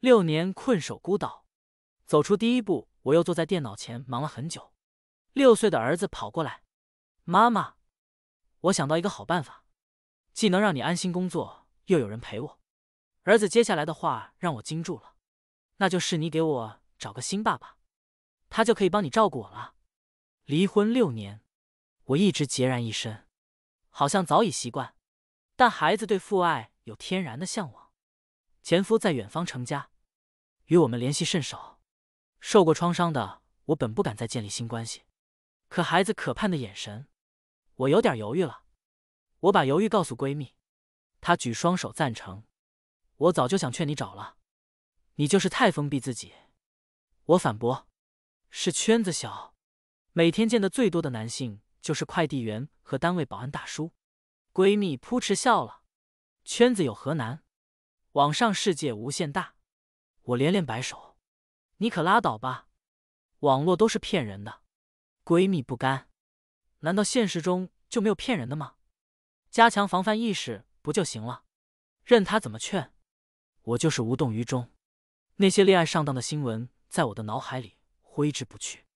六年困守孤岛，走出第一步，我又坐在电脑前忙了很久。六岁的儿子跑过来：“妈妈，我想到一个好办法，既能让你安心工作，又有人陪我。”儿子接下来的话让我惊住了：“那就是你给我找个新爸爸，他就可以帮你照顾我了。”离婚六年，我一直孑然一身，好像早已习惯。但孩子对父爱有天然的向往。前夫在远方成家。与我们联系甚少，受过创伤的我本不敢再建立新关系，可孩子渴盼的眼神，我有点犹豫了。我把犹豫告诉闺蜜，她举双手赞成。我早就想劝你找了，你就是太封闭自己。我反驳，是圈子小，每天见的最多的男性就是快递员和单位保安大叔。闺蜜扑哧笑了，圈子有何难？网上世界无限大。我连连摆手，你可拉倒吧，网络都是骗人的。闺蜜不甘，难道现实中就没有骗人的吗？加强防范意识不就行了？任她怎么劝，我就是无动于衷。那些恋爱上当的新闻在我的脑海里挥之不去。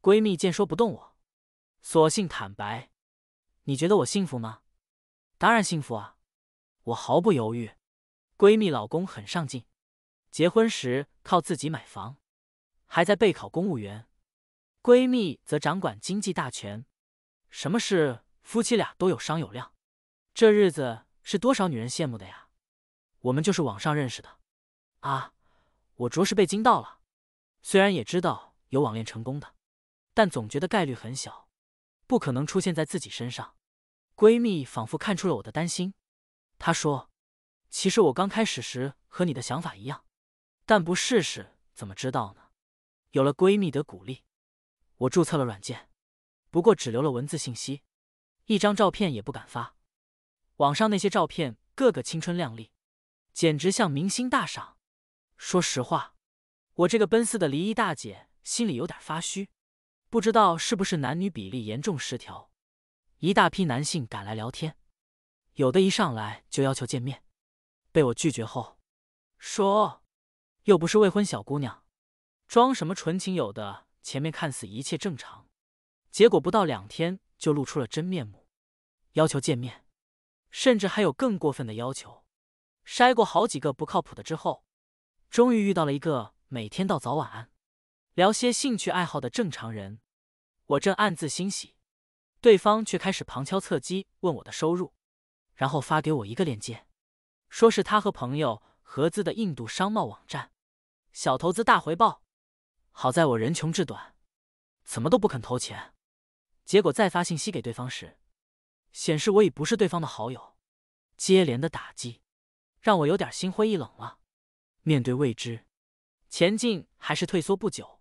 闺蜜见说不动我，索性坦白：“你觉得我幸福吗？”“当然幸福啊！”我毫不犹豫。闺蜜老公很上进。结婚时靠自己买房，还在备考公务员，闺蜜则掌管经济大权，什么事夫妻俩都有商有量，这日子是多少女人羡慕的呀！我们就是网上认识的，啊，我着实被惊到了。虽然也知道有网恋成功的，但总觉得概率很小，不可能出现在自己身上。闺蜜仿佛看出了我的担心，她说：“其实我刚开始时和你的想法一样。”但不试试怎么知道呢？有了闺蜜的鼓励，我注册了软件，不过只留了文字信息，一张照片也不敢发。网上那些照片个个青春靓丽，简直像明星大赏。说实话，我这个奔四的离异大姐心里有点发虚，不知道是不是男女比例严重失调，一大批男性赶来聊天，有的一上来就要求见面，被我拒绝后，说。又不是未婚小姑娘，装什么纯情？有的前面看似一切正常，结果不到两天就露出了真面目，要求见面，甚至还有更过分的要求。筛过好几个不靠谱的之后，终于遇到了一个每天到早晚安，聊些兴趣爱好的正常人。我正暗自欣喜，对方却开始旁敲侧击问我的收入，然后发给我一个链接，说是他和朋友合资的印度商贸网站。小投资大回报，好在我人穷志短，怎么都不肯投钱。结果再发信息给对方时，显示我已不是对方的好友。接连的打击，让我有点心灰意冷了。面对未知，前进还是退缩？不久，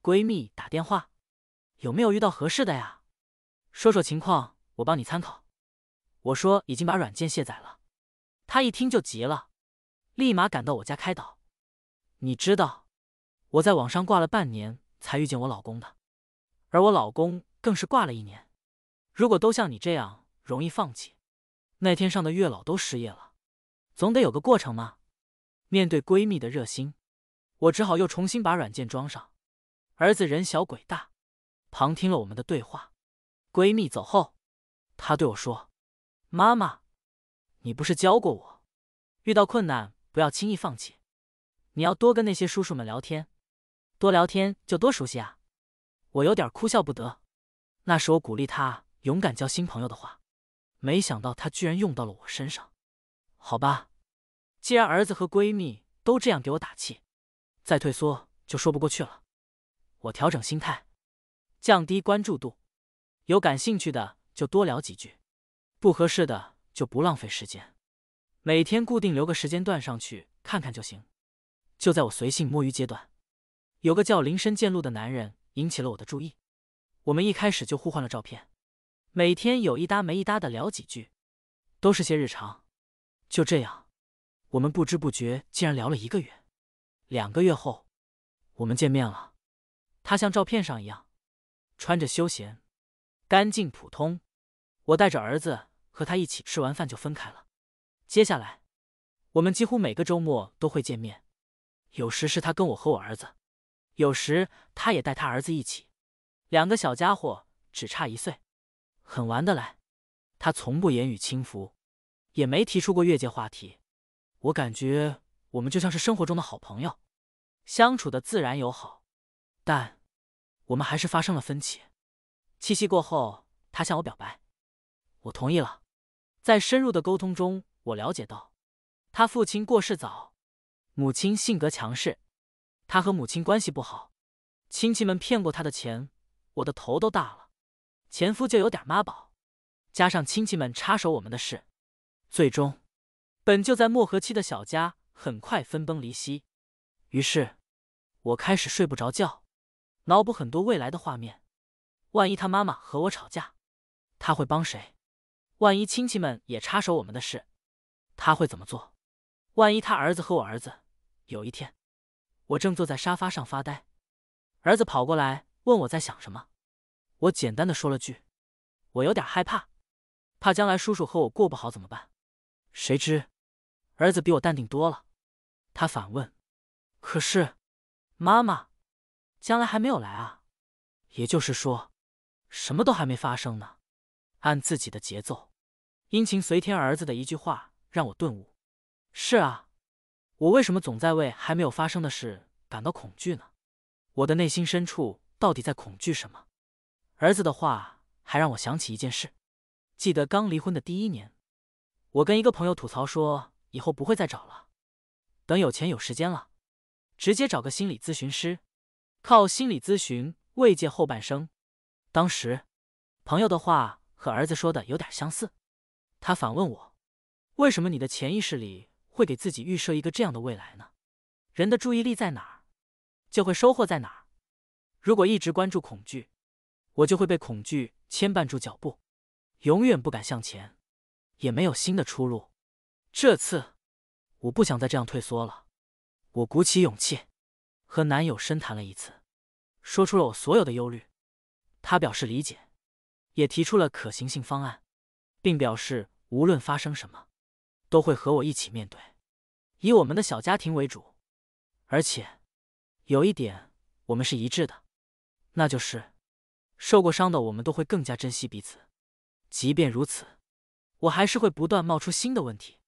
闺蜜打电话：“有没有遇到合适的呀？说说情况，我帮你参考。”我说：“已经把软件卸载了。”她一听就急了，立马赶到我家开导。你知道，我在网上挂了半年才遇见我老公的，而我老公更是挂了一年。如果都像你这样容易放弃，那天上的月老都失业了。总得有个过程嘛。面对闺蜜的热心，我只好又重新把软件装上。儿子人小鬼大，旁听了我们的对话。闺蜜走后，她对我说：“妈妈，你不是教过我，遇到困难不要轻易放弃。”你要多跟那些叔叔们聊天，多聊天就多熟悉啊！我有点哭笑不得，那是我鼓励他勇敢交新朋友的话，没想到他居然用到了我身上。好吧，既然儿子和闺蜜都这样给我打气，再退缩就说不过去了。我调整心态，降低关注度，有感兴趣的就多聊几句，不合适的就不浪费时间，每天固定留个时间段上去看看就行。就在我随性摸鱼阶段，有个叫林深见鹿的男人引起了我的注意。我们一开始就互换了照片，每天有一搭没一搭的聊几句，都是些日常。就这样，我们不知不觉竟然聊了一个月。两个月后，我们见面了。他像照片上一样，穿着休闲，干净普通。我带着儿子和他一起吃完饭就分开了。接下来，我们几乎每个周末都会见面。有时是他跟我和我儿子，有时他也带他儿子一起，两个小家伙只差一岁，很玩得来。他从不言语轻浮，也没提出过越界话题。我感觉我们就像是生活中的好朋友，相处的自然友好。但，我们还是发生了分歧。七夕过后，他向我表白，我同意了。在深入的沟通中，我了解到，他父亲过世早。母亲性格强势，他和母亲关系不好，亲戚们骗过他的钱，我的头都大了。前夫就有点妈宝，加上亲戚们插手我们的事，最终本就在磨合期的小家很快分崩离析。于是，我开始睡不着觉，脑补很多未来的画面：万一他妈妈和我吵架，他会帮谁？万一亲戚们也插手我们的事，他会怎么做？万一他儿子和我儿子……有一天，我正坐在沙发上发呆，儿子跑过来问我在想什么。我简单的说了句：“我有点害怕，怕将来叔叔和我过不好怎么办。”谁知，儿子比我淡定多了。他反问：“可是，妈妈，将来还没有来啊？也就是说，什么都还没发生呢。按自己的节奏，殷勤随天。”儿子的一句话让我顿悟：“是啊。”我为什么总在为还没有发生的事感到恐惧呢？我的内心深处到底在恐惧什么？儿子的话还让我想起一件事，记得刚离婚的第一年，我跟一个朋友吐槽说以后不会再找了，等有钱有时间了，直接找个心理咨询师，靠心理咨询慰藉后半生。当时，朋友的话和儿子说的有点相似，他反问我，为什么你的潜意识里？会给自己预设一个这样的未来呢？人的注意力在哪儿，就会收获在哪儿。如果一直关注恐惧，我就会被恐惧牵绊住脚步，永远不敢向前，也没有新的出路。这次，我不想再这样退缩了。我鼓起勇气，和男友深谈了一次，说出了我所有的忧虑。他表示理解，也提出了可行性方案，并表示无论发生什么。都会和我一起面对，以我们的小家庭为主。而且，有一点我们是一致的，那就是受过伤的我们都会更加珍惜彼此。即便如此，我还是会不断冒出新的问题。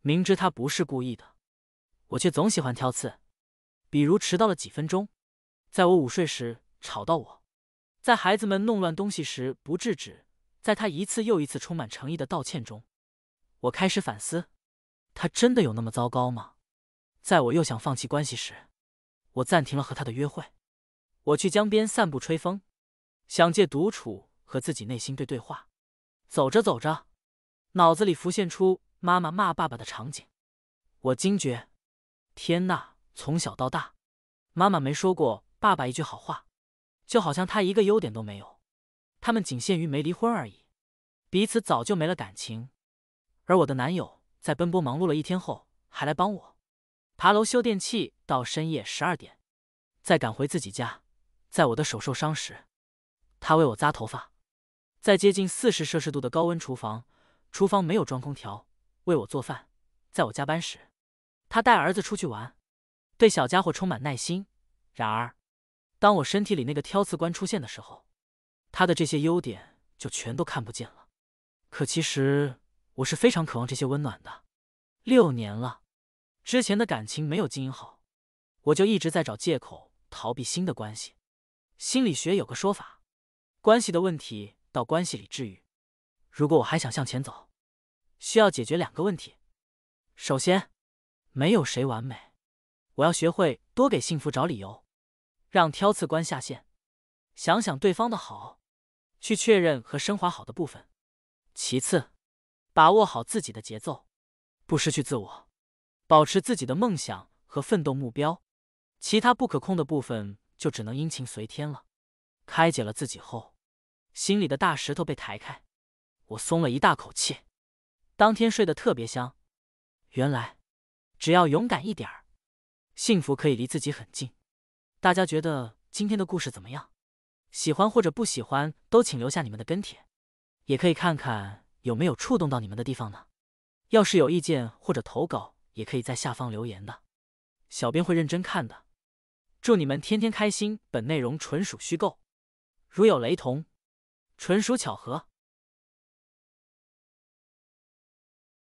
明知他不是故意的，我却总喜欢挑刺。比如迟到了几分钟，在我午睡时吵到我，在孩子们弄乱东西时不制止，在他一次又一次充满诚意的道歉中。我开始反思，他真的有那么糟糕吗？在我又想放弃关系时，我暂停了和他的约会。我去江边散步吹风，想借独处和自己内心对对话。走着走着，脑子里浮现出妈妈骂爸爸的场景，我惊觉：天呐！从小到大，妈妈没说过爸爸一句好话，就好像他一个优点都没有。他们仅限于没离婚而已，彼此早就没了感情。而我的男友在奔波忙碌了一天后，还来帮我爬楼修电器，到深夜十二点，再赶回自己家。在我的手受伤时，他为我扎头发；在接近四十摄氏度的高温厨房（厨房没有装空调），为我做饭。在我加班时，他带儿子出去玩，对小家伙充满耐心。然而，当我身体里那个挑刺官出现的时候，他的这些优点就全都看不见了。可其实……我是非常渴望这些温暖的。六年了，之前的感情没有经营好，我就一直在找借口逃避新的关系。心理学有个说法，关系的问题到关系里治愈。如果我还想向前走，需要解决两个问题。首先，没有谁完美，我要学会多给幸福找理由，让挑刺官下线，想想对方的好，去确认和升华好的部分。其次。把握好自己的节奏，不失去自我，保持自己的梦想和奋斗目标，其他不可控的部分就只能阴晴随天了。开解了自己后，心里的大石头被抬开，我松了一大口气。当天睡得特别香。原来，只要勇敢一点儿，幸福可以离自己很近。大家觉得今天的故事怎么样？喜欢或者不喜欢都请留下你们的跟帖，也可以看看。有没有触动到你们的地方呢？要是有意见或者投稿，也可以在下方留言的，小编会认真看的。祝你们天天开心！本内容纯属虚构，如有雷同，纯属巧合。